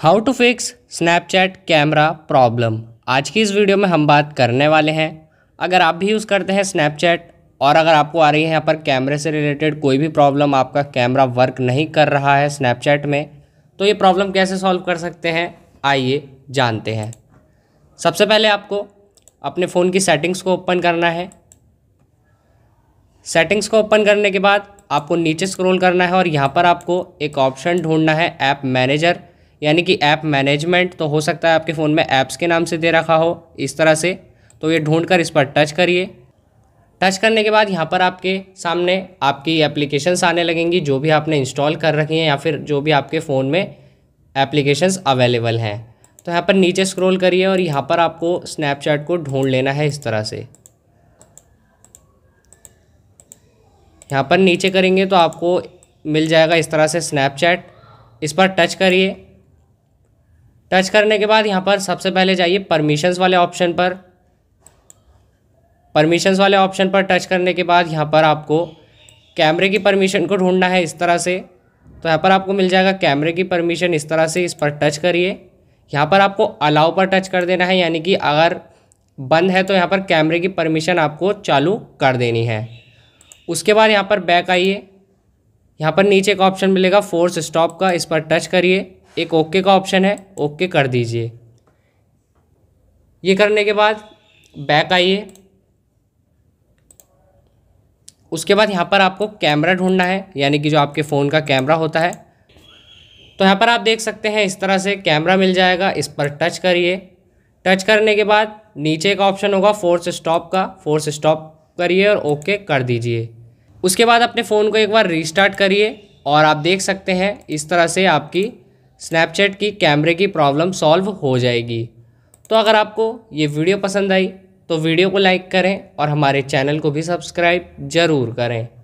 how to fix Snapchat camera problem आज की इस वीडियो में हम बात करने वाले हैं अगर आप भी यूज़ करते हैं स्नैपचैट और अगर आपको आ रही है यहाँ पर कैमरे से रिलेटेड कोई भी प्रॉब्लम आपका कैमरा वर्क नहीं कर रहा है स्नैपचैट में तो ये प्रॉब्लम कैसे सॉल्व कर सकते हैं आइए जानते हैं सबसे पहले आपको अपने फ़ोन की सेटिंग्स को ओपन करना है सेटिंग्स को ओपन करने के बाद आपको नीचे स्क्रोल करना है और यहाँ पर आपको एक ऑप्शन ढूंढना है ऐप मैनेजर यानी कि ऐप मैनेजमेंट तो हो सकता है आपके फ़ोन में ऐप्स के नाम से दे रखा हो इस तरह से तो ये ढूंढ कर इस पर टच करिए टच करने के बाद यहाँ पर आपके सामने आपकी एप्लीकेशंस आने लगेंगी जो भी आपने इंस्टॉल कर रखी हैं या फिर जो भी आपके फ़ोन में एप्लीकेशंस अवेलेबल हैं तो यहाँ पर नीचे स्क्रॉल करिए और यहाँ पर आपको स्नैपचैट को ढूंढ लेना है इस तरह से यहाँ पर नीचे करेंगे तो आपको मिल जाएगा इस तरह से स्नैपचैट इस पर टच करिए टच करने के बाद यहाँ पर सबसे पहले जाइए परमिशंस वाले ऑप्शन पर परमिशंस वाले ऑप्शन पर टच करने के बाद यहाँ पर आपको कैमरे की परमिशन को ढूंढना है इस तरह से तो यहाँ पर आपको मिल जाएगा कैमरे की परमिशन इस तरह से इस पर टच करिए यहाँ पर आपको अलाउ पर टच कर देना है यानी कि अगर बंद है तो यहाँ पर कैमरे की परमिशन आपको चालू कर देनी है उसके बाद यहाँ पर बैक आइए यहाँ पर नीचे एक ऑप्शन मिलेगा फोर्स स्टॉप का इस पर टच करिए एक ओके का ऑप्शन है ओके कर दीजिए ये करने के बाद बैक आइए उसके बाद यहाँ पर आपको कैमरा ढूंढना है यानी कि जो आपके फ़ोन का कैमरा होता है तो यहाँ पर आप देख सकते हैं इस तरह से कैमरा मिल जाएगा इस पर टच करिए टच करने के बाद नीचे का ऑप्शन होगा फोर्स स्टॉप का फोर्स स्टॉप करिए और ओके कर दीजिए उसके बाद अपने फ़ोन को एक बार रीस्टार्ट करिए और आप देख सकते हैं इस तरह से आपकी स्नैपचैट की कैमरे की प्रॉब्लम सॉल्व हो जाएगी तो अगर आपको ये वीडियो पसंद आई तो वीडियो को लाइक करें और हमारे चैनल को भी सब्सक्राइब ज़रूर करें